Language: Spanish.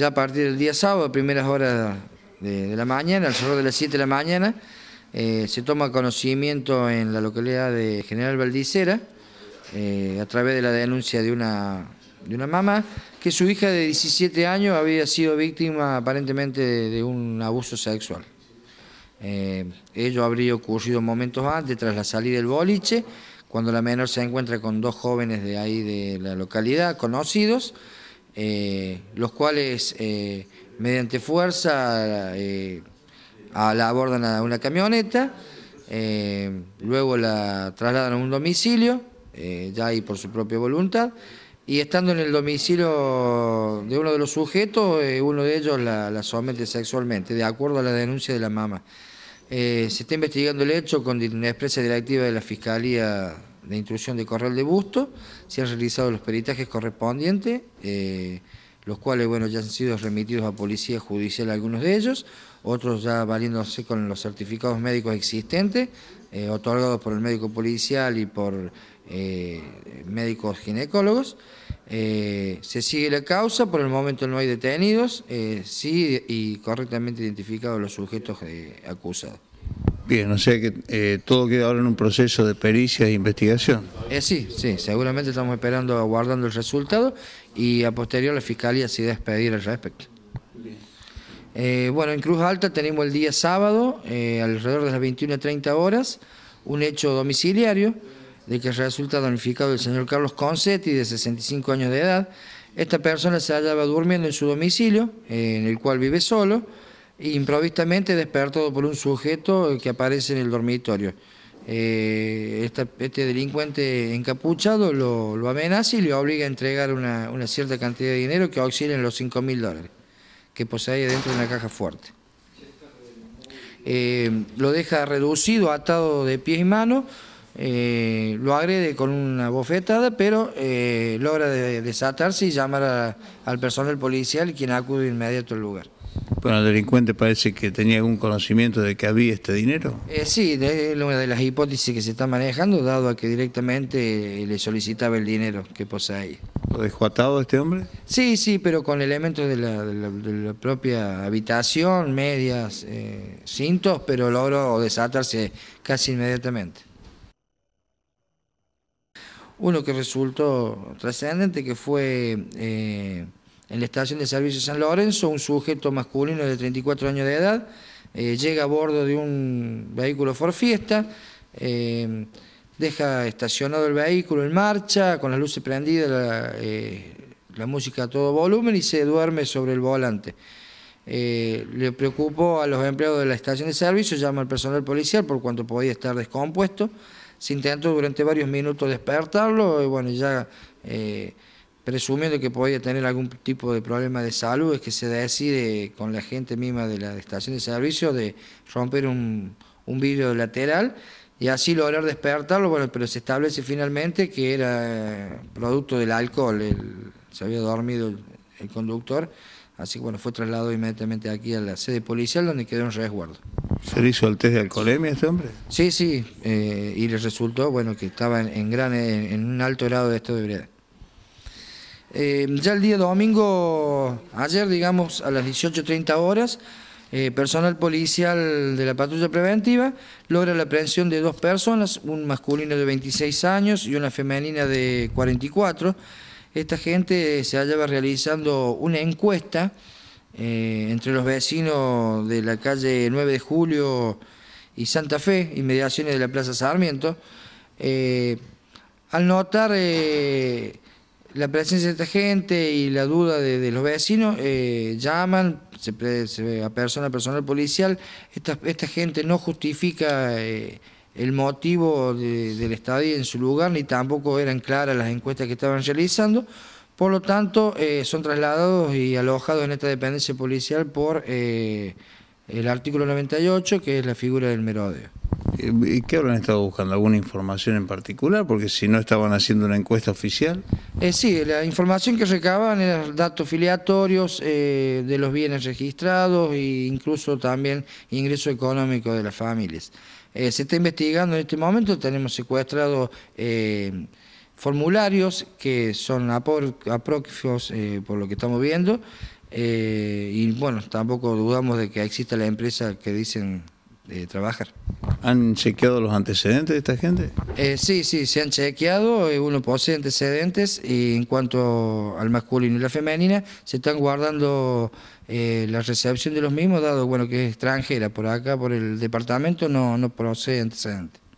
ya a partir del día sábado, a primeras horas de, la mañana, alrededor de las 7 de la mañana, eh, se toma conocimiento en la localidad de General Valdicera, eh, a través de la denuncia de una, de una mamá, que su hija de 17 años había sido víctima aparentemente de, un abuso sexual. Eh, ello habría ocurrido momentos antes, tras la salida del boliche, cuando la menor se encuentra con dos jóvenes de ahí de la localidad, conocidos, eh, los cuales eh, mediante fuerza eh, a la abordan a una camioneta, luego la trasladan a un domicilio, ya ahí por su propia voluntad, y estando en el domicilio de uno de los sujetos, uno de ellos la, somete sexualmente, de acuerdo a la denuncia de la mamá. se está investigando el hecho con expresa directiva de la Fiscalía de intrusión de corral de busto, se han realizado los peritajes correspondientes, eh, los cuales bueno, ya han sido remitidos a policía judicial algunos de ellos, otros ya valiéndose con los certificados médicos existentes, eh, otorgados por el médico policial y por eh, médicos ginecólogos. se sigue la causa, por el momento no hay detenidos, sí y correctamente identificados los sujetos acusados. Bien, o sea que eh, todo queda ahora en un proceso de pericia e investigación. Eh, sí, sí, seguramente estamos esperando, aguardando el resultado y a posterior la Fiscalía sí despedir al respecto. Eh, bueno, en Cruz Alta tenemos el día sábado, eh, alrededor de las 21 30 horas, un hecho domiciliario de que resulta damnificado el señor Carlos Concetti, de 65 años de edad. Esta persona se hallaba durmiendo en su domicilio, en el cual vive solo improvistamente despertado por un sujeto que aparece en el dormitorio. Eh, este, delincuente encapuchado lo, amenaza y le obliga a entregar una, cierta cantidad de dinero que auxilia en los 5 mil dólares que posee dentro de una caja fuerte. Eh, lo deja reducido, atado de pies y manos, eh, lo agrede con una bofetada, pero logra desatarse y llamar al personal policial, quien acude inmediato al lugar. Bueno, el delincuente parece que tenía algún conocimiento de que había este dinero. Eh, sí, es una de las hipótesis que se está manejando, dado a que directamente eh, le solicitaba el dinero que posee. ¿Lo dejó atado este hombre? Sí, sí, pero con elementos de la, propia habitación, medias, eh, cintos, pero logró desatarse casi inmediatamente. Uno que resultó trascendente, que fue... En la estación de servicio San Lorenzo, un sujeto masculino de 34 años de edad eh, llega a bordo de un vehículo for fiesta, eh, deja estacionado el vehículo en marcha, con las luces prendidas, la, eh, música a todo volumen y se duerme sobre el volante. le preocupó a los empleados de la estación de servicio, llama al personal policial por cuanto podía estar descompuesto. Se intentó durante varios minutos despertarlo y bueno, ya Presumiendo que podía tener algún tipo de problema de salud, es que se decide con la gente misma de la estación de servicio de romper un, un vidrio lateral y así lograr despertarlo, bueno, pero se establece finalmente que era producto del alcohol, se había dormido el, conductor, así que bueno, fue trasladado inmediatamente aquí a la sede policial donde quedó en resguardo. ¿Se hizo el test de alcoholemia este hombre? Sí, sí, eh, y le resultó, bueno, que estaba en, gran, en, un alto grado de estado de ebriedad. Eh, ya el día domingo, ayer, digamos, a las 18.30 horas, eh, personal policial de la patrulla preventiva logra la aprehensión de dos personas, un masculino de 26 años y una femenina de 44. Esta gente se hallaba realizando una encuesta eh, entre los vecinos de la calle 9 de Julio y Santa Fe, inmediaciones de la Plaza Sarmiento, al notar la presencia de esta gente y la duda de, los vecinos, eh, llaman se, a persona, personal policial. Esta, gente no justifica eh, el motivo del estadio en su lugar, ni tampoco eran claras las encuestas que estaban realizando. Por lo tanto, eh, son trasladados y alojados en esta dependencia policial por el artículo 98, que es la figura del merodeo. ¿Y ¿Qué habrán estado buscando? ¿Alguna información en particular? Porque si no estaban haciendo una encuesta oficial. Eh, sí, la información que recaban eran datos filiatorios eh, de los bienes registrados e incluso también ingreso económico de las familias. Eh, se está investigando en este momento, tenemos secuestrados formularios que son apócrifos por lo que estamos viendo. y bueno, tampoco dudamos de que exista la empresa que dicen trabajar. ¿Han chequeado los antecedentes de esta gente? Eh, sí, sí, se han chequeado, eh, uno posee antecedentes y en cuanto al masculino y la femenina, se están guardando eh, la recepción de los mismos, dado bueno que es extranjera por acá, por el departamento, no, no procede antecedentes.